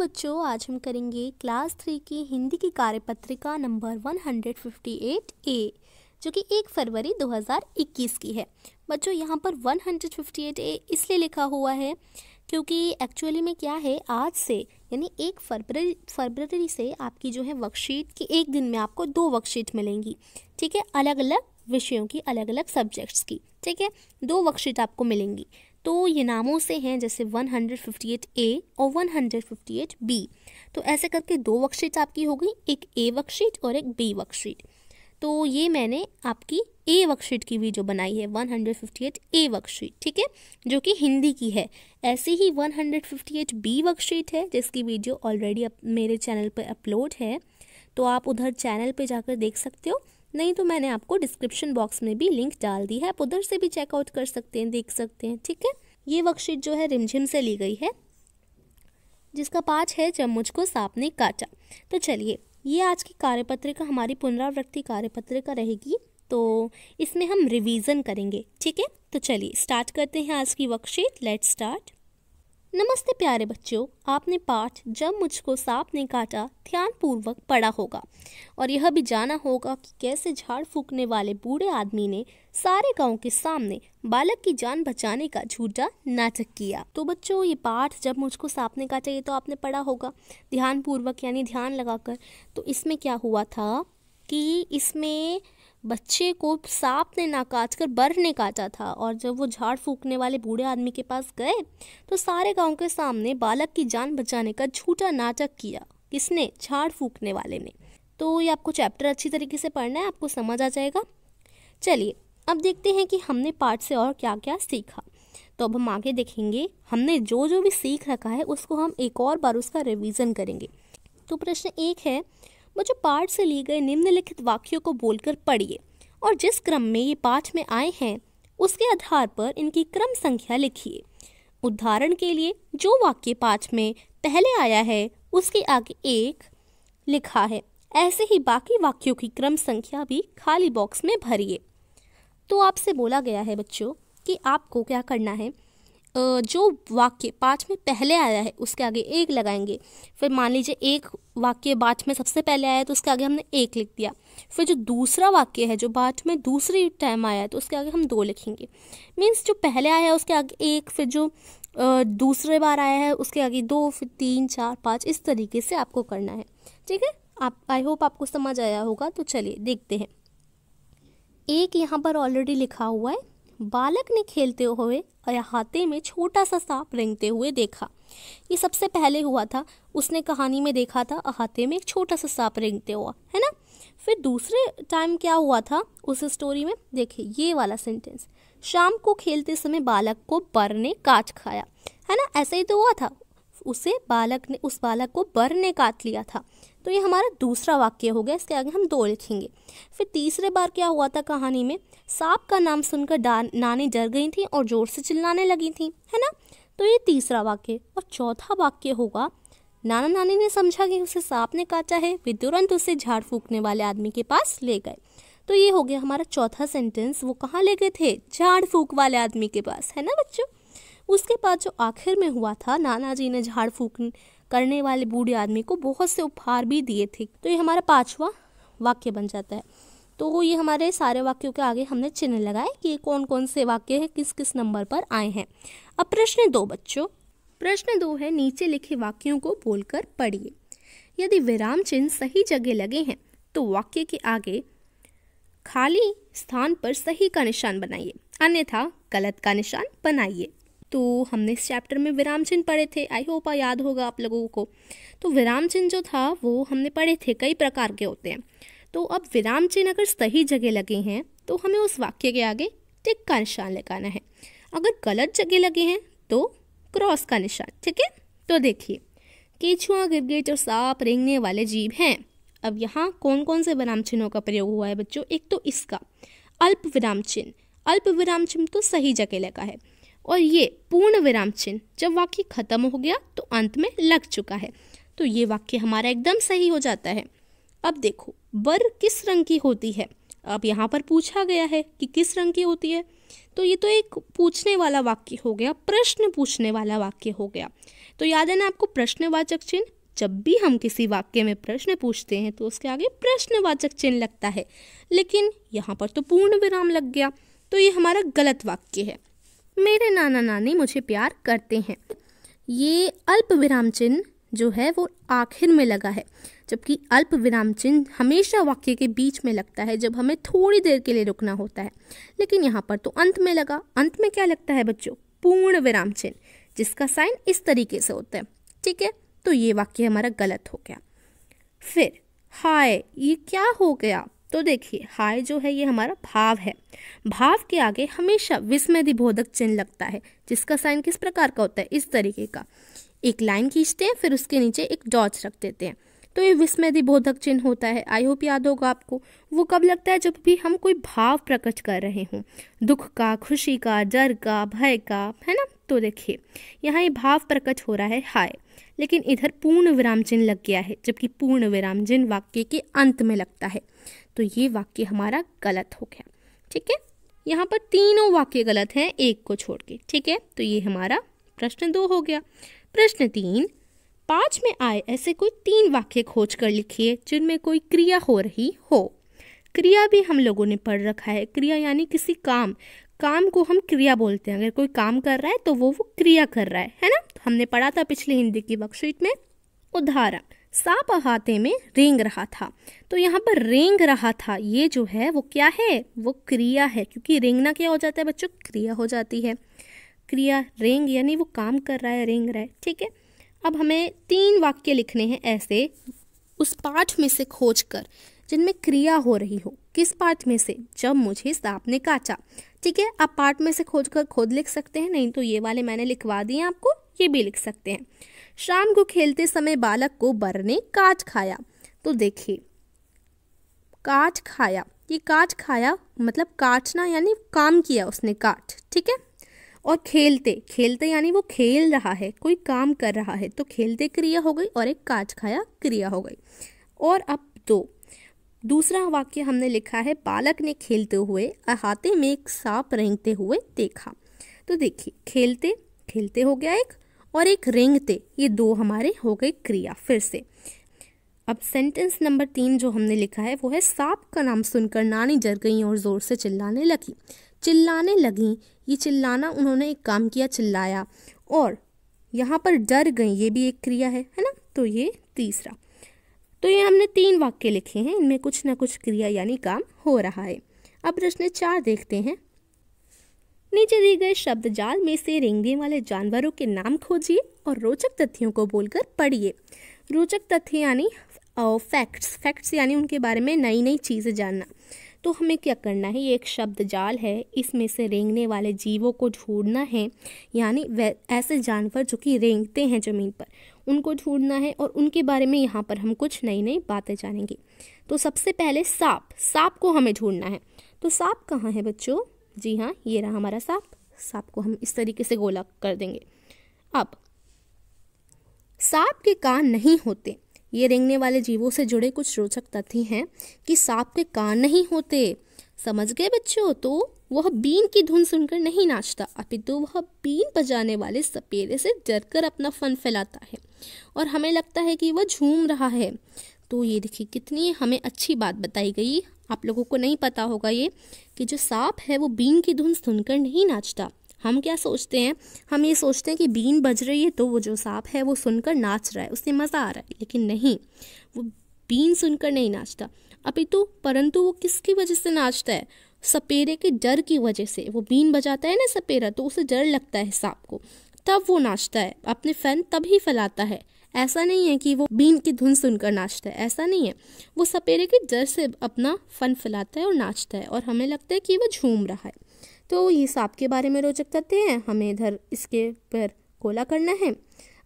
बच्चों आज हम करेंगे क्लास थ्री की हिंदी की कार्यपत्रिका नंबर 158 ए जो कि एक फरवरी 2021 की है बच्चों यहाँ पर 158 ए इसलिए लिखा हुआ है क्योंकि एक्चुअली में क्या है आज से यानी एक फरवरी फरवरी से आपकी जो है वर्कशीट की एक दिन में आपको दो वर्कशीट मिलेंगी ठीक है अलग अलग विषयों की अलग अलग सब्जेक्ट्स की ठीक है दो वर्कशीट आपको मिलेंगी तो ये नामों से हैं जैसे 158 ए और 158 बी तो ऐसे करके दो वर्कशीट आपकी हो गई एक ए वर्कशीट और एक बी वर्कशीट तो ये मैंने आपकी ए वर्कशीट की वीडियो बनाई है 158 ए वर्कशीट ठीक है जो कि हिंदी की है ऐसी ही 158 बी वर्कशीट है जिसकी वीडियो ऑलरेडी मेरे चैनल पर अपलोड है तो आप उधर चैनल पे जाकर देख सकते हो नहीं तो मैंने आपको डिस्क्रिप्शन बॉक्स में भी लिंक डाल दी है आप उधर से भी चेकआउट कर सकते हैं देख सकते हैं ठीक है ये वर्कशीट जो है रिमझिम से ली गई है जिसका पाँच है जब मुझको सांप ने काटा तो चलिए ये आज की कार्यपत्रिका हमारी पुनरावृत्ति कार्यपत्रिका रहेगी तो इसमें हम रिवीजन करेंगे ठीक है तो चलिए स्टार्ट करते हैं आज की वर्कशीट लेट स्टार्ट नमस्ते प्यारे बच्चों आपने पाठ जब मुझको सांप ने काटा ध्यानपूर्वक पढ़ा होगा और यह भी जाना होगा कि कैसे झाड़ फूकने वाले बूढ़े आदमी ने सारे गांव के सामने बालक की जान बचाने का झूठा नाटक किया तो बच्चों ये पाठ जब मुझको सांप ने काटा ये तो आपने पढ़ा होगा ध्यानपूर्वक यानी ध्यान लगाकर तो इसमें क्या हुआ था कि इसमें बच्चे को सांप ने ना काट कर बर ने काटा था और जब वो झाड़ फूकने वाले बूढ़े आदमी के पास गए तो सारे गांव के सामने बालक की जान बचाने का झूठा नाटक किया किसने झाड़ फूकने वाले ने तो ये आपको चैप्टर अच्छी तरीके से पढ़ना है आपको समझ आ जाएगा चलिए अब देखते हैं कि हमने पार्ट से और क्या क्या सीखा तो अब हम आगे देखेंगे हमने जो जो भी सीख रखा है उसको हम एक और बार उसका रिविजन करेंगे तो प्रश्न एक है वो जो पाठ से लिए गए निम्नलिखित वाक्यों को बोलकर पढ़िए और जिस क्रम में ये पाठ में आए हैं उसके आधार पर इनकी क्रम संख्या लिखिए उदाहरण के लिए जो वाक्य पाठ में पहले आया है उसके आगे एक लिखा है ऐसे ही बाकी वाक्यों की क्रम संख्या भी खाली बॉक्स में भरिए तो आपसे बोला गया है बच्चों कि आपको क्या करना है जो वाक्य पाँच में पहले आया है उसके आगे एक लगाएंगे फिर मान लीजिए एक वाक्य बाट में सबसे पहले आया तो उसके आगे हमने एक लिख दिया फिर जो दूसरा वाक्य है जो बाट में दूसरी टाइम आया है तो उसके आगे हम दो लिखेंगे मीन्स जो पहले आया है उसके आगे एक फिर जो दूसरे बार आया है उसके आगे दो फिर तीन चार पाँच इस तरीके से आपको करना है ठीक है आप आई होप आपको समझ आया होगा तो चलिए देखते हैं एक यहाँ पर ऑलरेडी लिखा हुआ है बालक ने खेलते हुए अहाते में छोटा सा सांप रेंगते हुए देखा ये सबसे पहले हुआ था उसने कहानी में देखा था अहाते में एक छोटा सा सांप रेंगते हुआ है ना फिर दूसरे टाइम क्या हुआ था उस स्टोरी में देखिए ये वाला सेंटेंस शाम को खेलते समय बालक को बर ने काट खाया है ना ऐसे ही तो हुआ था उसे बालक ने उस बालक को बर ने काट लिया था तो ये हमारा दूसरा वाक्य हो गया इसके आगे हम दो लिखेंगे फिर तीसरे बार क्या हुआ था कहानी में सांप का नाम सुनकर डान नानी डर गई थी और ज़ोर से चिल्लाने लगी थी है ना तो ये तीसरा वाक्य और चौथा वाक्य होगा नाना नानी ने समझा कि उसे सांप ने काटा है वे तुरंत उसे झाड़ फूकने वाले आदमी के पास ले गए तो ये हो गया हमारा चौथा सेंटेंस वो कहाँ ले गए थे झाड़ फूक वाले आदमी के पास है ना बच्चों उसके बाद जो आखिर में हुआ था नाना जी ने झाड़ फूक करने वाले बूढ़े आदमी को बहुत से उपहार भी दिए थे तो ये हमारा पाँचवा वाक्य बन जाता है तो ये हमारे सारे वाक्यों के आगे हमने चिन्ह लगाए कि कौन कौन से वाक्य हैं किस किस नंबर पर आए हैं अब प्रश्न दो बच्चों प्रश्न दो है नीचे लिखे वाक्यों को बोलकर पढ़िए यदि विराम चिन्ह सही जगह लगे हैं तो वाक्य के आगे खाली स्थान पर सही का निशान बनाइए अन्यथा गलत का निशान बनाइए तो हमने इस चैप्टर में विराम चिन्ह पढ़े थे आई होप याद होगा आप लोगों को तो विराम चिन्ह जो था वो हमने पढ़े थे कई प्रकार के होते हैं तो अब विराम चिन्ह अगर सही जगह लगे हैं तो हमें उस वाक्य के आगे टिक का निशान लगाना है अगर गलत जगह लगे हैं तो क्रॉस का निशान ठीक है तो देखिए केछुआ गिरगिट और सांप रेंगने वाले जीव हैं अब यहाँ कौन कौन से विराम चिन्हों का प्रयोग हुआ है बच्चों एक तो इसका अल्प विराम चिन्ह अल्प विराम चिन्ह तो सही जगह लगा है और ये पूर्ण विराम चिन्ह जब वाक्य खत्म हो गया तो अंत में लग चुका है तो ये वाक्य हमारा एकदम सही हो जाता है अब देखो बर किस रंग की होती है अब यहाँ पर पूछा गया है कि किस रंग की होती है तो ये तो एक पूछने वाला वाक्य हो गया प्रश्न पूछने वाला वाक्य हो गया तो याद है ना आपको प्रश्नवाचक चिन्ह जब भी हम किसी वाक्य में प्रश्न पूछते हैं तो उसके आगे प्रश्नवाचक चिन्ह लगता है लेकिन यहाँ पर तो पूर्ण विराम लग गया तो ये हमारा गलत वाक्य है मेरे नाना नानी मुझे प्यार करते हैं ये अल्प विराम चिन्ह जो है वो आखिर में लगा है जबकि अल्प विराम चिन्ह हमेशा वाक्य के बीच में लगता है जब हमें थोड़ी देर के लिए रुकना होता है लेकिन यहाँ पर तो अंत में लगा अंत में क्या लगता है बच्चों पूर्ण विराम चिन्ह जिसका साइन इस तरीके से होता है ठीक है तो ये वाक्य हमारा गलत हो गया फिर हाय ये क्या हो गया तो देखिए हाय जो है ये हमारा भाव है भाव के आगे हमेशा विस्मय बोधक चिन्ह लगता है जिसका साइन किस प्रकार का होता है इस तरीके का एक लाइन खींचते हैं फिर उसके नीचे एक डॉच रख देते हैं तो ये विस्मय बोधक चिन्ह होता है आई होप याद होगा आपको वो कब लगता है जब भी हम कोई भाव प्रकट कर रहे हों दुख का खुशी का डर का भय का है ना तो देखिए यहाँ ये भाव प्रकट हो रहा है हाय लेकिन इधर पूर्ण विराम चिन्ह लग गया है जबकि पूर्ण विराम चिन्ह वाक्य के अंत में लगता है तो ये वाक्य हमारा गलत हो गया ठीक है यहाँ पर तीनों वाक्य गलत हैं एक को छोड़ के ठीक है तो ये हमारा प्रश्न दो हो गया प्रश्न तीन पाँच में आए ऐसे कोई तीन वाक्य खोज कर लिखिए जिनमें कोई क्रिया हो रही हो क्रिया भी हम लोगों ने पढ़ रखा है क्रिया यानी किसी काम काम को हम क्रिया बोलते हैं अगर कोई काम कर रहा है तो वो वो क्रिया कर रहा है है ना तो हमने पढ़ा था पिछले हिंदी की वर्कशीट में उदाहरण सांप अहाते में रेंग रहा था तो यहाँ पर रेंग रहा था ये जो है वो क्या है वो क्रिया है क्योंकि रेंगना क्या हो जाता है बच्चों क्रिया हो जाती है क्रिया रेंग यानी वो काम कर रहा है रेंग रहा है ठीक है अब हमें तीन वाक्य लिखने हैं ऐसे उस पाठ में से खोज कर जिनमें क्रिया हो रही हो किस पाठ में से जब मुझे सांप ने काचा ठीक है आप पाठ में से खोज कर खुद लिख सकते हैं नहीं तो ये वाले मैंने लिखवा दिए आपको ये भी लिख सकते हैं शाम को खेलते समय बालक को बर ने काट खाया तो देखिए काट खाया ये काट खाया मतलब काटना यानी काम किया उसने काट ठीक है और खेलते खेलते यानी वो खेल रहा है कोई काम कर रहा है तो खेलते क्रिया हो गई और एक काट खाया क्रिया हो गई और अब दो तो दूसरा वाक्य हमने लिखा है बालक ने खेलते हुए अहाते में एक सांप रेंगते हुए देखा तो देखिए खेलते खेलते हो गया एक और एक रेंगते ये दो हमारे हो गए क्रिया फिर से अब सेंटेंस नंबर तीन जो हमने लिखा है वो है सांप का नाम सुनकर नानी जर गई और ज़ोर से चिल्लाने लगी चिल्लाने लगी ये चिल्लाना उन्होंने एक काम किया चिल्लाया और यहाँ पर डर गई ये भी एक क्रिया है है ना तो ये तीसरा तो ये हमने तीन वाक्य लिखे हैं इनमें कुछ ना कुछ क्रिया यानी काम हो रहा है अब प्रश्न चार देखते हैं नीचे दिए गए शब्द जाल में से रेंगने वाले जानवरों के नाम खोजिए और रोचक तथ्यों को बोलकर पढ़िए रोचक तथ्य यानी फैक्ट्स फैक्ट्स यानी उनके बारे में नई नई चीज़ें जानना तो हमें क्या करना है ये एक शब्द जाल है इसमें से रेंगने वाले जीवों को ढूंढना है यानी ऐसे जानवर जो कि रेंगते हैं ज़मीन पर उनको ढूंढना है और उनके बारे में यहाँ पर हम कुछ नई नई बातें जानेंगे तो सबसे पहले सांप सांप को हमें ढूंढना है तो सांप कहाँ है बच्चों जी हाँ ये रहा हमारा सांप सांप को हम इस तरीके से गोला कर देंगे अब सांप के कान नहीं होते ये रेंगने वाले जीवों से जुड़े कुछ रोचक तथ्य हैं कि सांप के कान नहीं होते समझ गए बच्चों तो वह बीन की धुन सुनकर नहीं नाचता अपितु तो वह बीन बजाने वाले सपेरे से डरकर अपना फन फैलाता है और हमें लगता है कि वह झूम रहा है तो ये देखिए कितनी हमें अच्छी बात बताई गई आप लोगों को नहीं पता होगा ये कि जो सांप है वो बीन की धुन सुनकर नहीं नाचता हम क्या सोचते हैं हम ये सोचते हैं कि बीन बज रही है तो वो जो सांप है वो सुनकर नाच रहा है उससे मज़ा आ रहा है लेकिन नहीं वो बीन सुनकर नहीं नाचता अभी तो परंतु वो किसकी वजह से नाचता है सपेरे के डर की वजह से वो बीन बजाता है ना सपेरा तो उसे डर लगता है सांप को तब वो नाचता है अपने फैन तभी फैलाता है ऐसा नहीं है कि वो बीन की धुन सुनकर नाचता है ऐसा नहीं है वो सपेरे के डर से अपना फन फैलाता है और नाचता है और हमें लगता है कि वो झूम रहा है तो ये सांप के बारे में रोचक तथ्य हैं हमें इधर इसके पर कोला करना है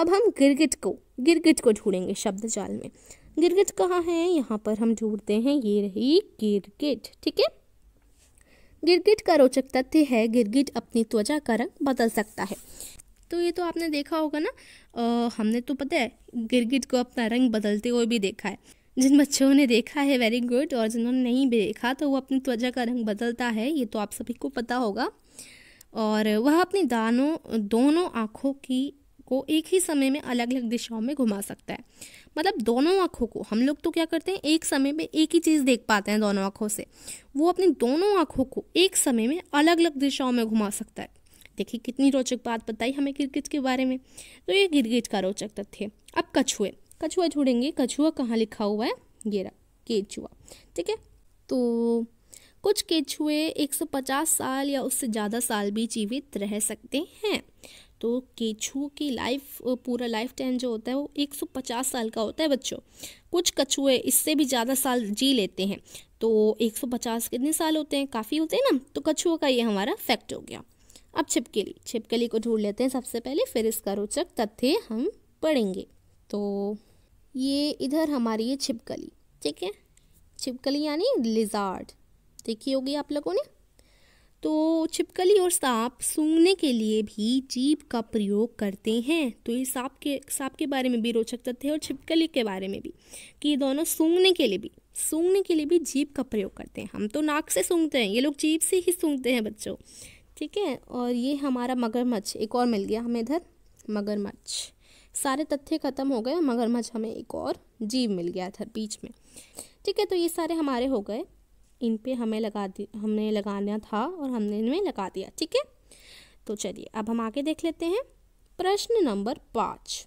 अब हम गिरगिट को गिरगिट को ढूंढेंगे शब्द जाल में गिरगिट कहाँ है यहाँ पर हम ढूंढते हैं ये रही गिरगिट ठीक है गिरगिट का रोचक तथ्य है गिरगिट अपनी त्वचा का रंग बदल सकता है तो ये तो आपने देखा होगा ना आ, हमने तो पता है गिरगिट को अपना रंग बदलते हुए भी देखा है जिन बच्चों ने देखा है वेरी गुड और जिन्होंने नहीं भी देखा तो वो अपनी त्वचा का रंग बदलता है ये तो आप सभी को पता होगा और वह अपनी दानों दोनों आँखों की को एक ही समय में अलग अलग दिशाओं में घुमा सकता है मतलब दोनों आँखों को हम लोग तो क्या करते हैं एक समय में एक ही चीज़ देख पाते हैं दोनों आँखों से वो अपनी दोनों आँखों को एक समय में अलग अलग दिशाओं में घुमा सकता है देखिए कितनी रोचक बात बताई हमें गिरगिट के बारे में तो ये गिरगिट का रोचक तथ्य अब कछुए कछुआ छोड़ेंगे कछुआ कहाँ लिखा हुआ है गेरा केचुआ ठीक है तो कुछ केचुए 150 साल या उससे ज़्यादा साल भी जीवित रह सकते हैं तो केचुओं की लाइफ पूरा लाइफ टाइम जो होता है वो 150 साल का होता है बच्चों कुछ कछुए इससे भी ज़्यादा साल जी लेते हैं तो 150 कितने साल होते हैं काफ़ी होते हैं ना तो कछुओं का ये हमारा फैक्ट हो गया अब छिपकली छिपकली को ढूंढ लेते हैं सबसे पहले फिर इसका रोचक तथ्य हम पढ़ेंगे तो ये इधर हमारी ये छिपकली ठीक है छिपकली यानी लिजार्ड देखी होगी आप लोगों ने तो छिपकली और सांप सूंघने के लिए भी जीप का प्रयोग करते हैं तो ये सांप के सांप के बारे में भी रोचक तथ्य और छिपकली के बारे में भी कि ये दोनों सूंघने के लिए भी सूंघने के लिए भी जीप का प्रयोग करते हैं हम तो नाक से सूंघते हैं ये लोग जीप से ही सूंघते हैं बच्चों ठीक है और ये हमारा मगरमच्छ एक और मिल गया हमें इधर मगरमच्छ सारे तथ्य ख़त्म हो गए मगरमच्छ हमें एक और जीव मिल गया इधर बीच में ठीक है तो ये सारे हमारे हो गए इन पे हमें लगा दी हमने लगाना था और हमने इनमें लगा दिया ठीक है तो चलिए अब हम आगे देख लेते हैं प्रश्न नंबर पाँच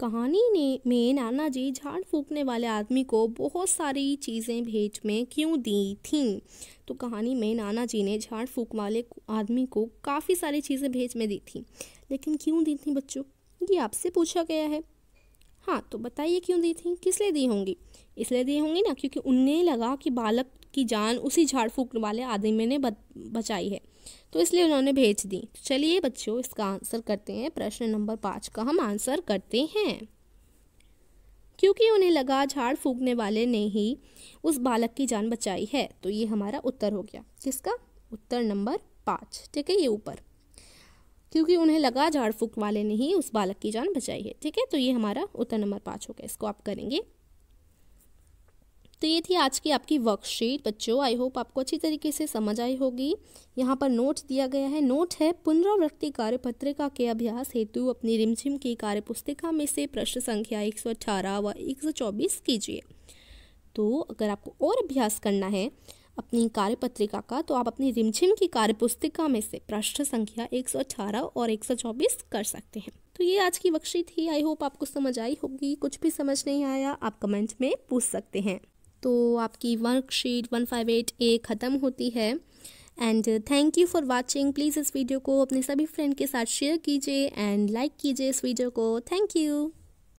कहानी ने में नाना जी झाड़ फूकने वाले आदमी को बहुत सारी चीज़ें भेंट में क्यों दी थी तो कहानी में नाना जी ने झाड़ फूक वाले आदमी को काफ़ी सारी चीज़ें भेंट में दी थी लेकिन क्यों दी थी बच्चों ये आपसे पूछा गया है हाँ तो बताइए क्यों दी थी किस लिए दी होंगी इसलिए दी होंगी ना क्योंकि उन्हें लगा कि बालक की जान उसी झाड़ फूक वाले आदमी ने बचाई है तो इसलिए उन्होंने भेज दी तो चलिए बच्चों इसका आंसर करते हैं प्रश्न नंबर पाँच का हम आंसर करते हैं क्योंकि उन्हें लगा झाड़ फूकने वाले ने ही उस बालक की जान बचाई है तो ये हमारा उत्तर हो गया किसका उत्तर नंबर पाँच ठीक है ये ऊपर क्योंकि उन्हें लगा झाड़ फूक वाले ने ही उस बालक की जान बचाई है ठीक है तो ये हमारा उत्तर नंबर पाँच हो गया इसको आप करेंगे तो ये थी आज की आपकी वर्कशीट बच्चों आई होप आपको अच्छी तरीके से समझ आई होगी यहाँ पर नोट दिया गया है नोट है पुनरावृत्ति कार्य पत्रिका के अभ्यास हेतु अपनी रिमझिम की कार्यपुस्तिका में से प्रश्न संख्या 118 व 124 कीजिए तो अगर आपको और अभ्यास करना है अपनी कार्य पत्रिका का तो आप अपनी रिमझिम की कार्यपुस्तिका में से प्रश्न संख्या 118 और चौबीस कर सकते हैं तो ये आज की वर्कशीट थी आई होप आपको समझ आई होगी कुछ भी समझ नहीं आया आप कमेंट में पूछ सकते हैं तो आपकी worksheet one five eight A ख़त्म होती है and thank you for watching please इस वीडियो को अपने सभी फ्रेंड के साथ शेयर कीजिए एंड लाइक कीजिए इस वीडियो को थैंक यू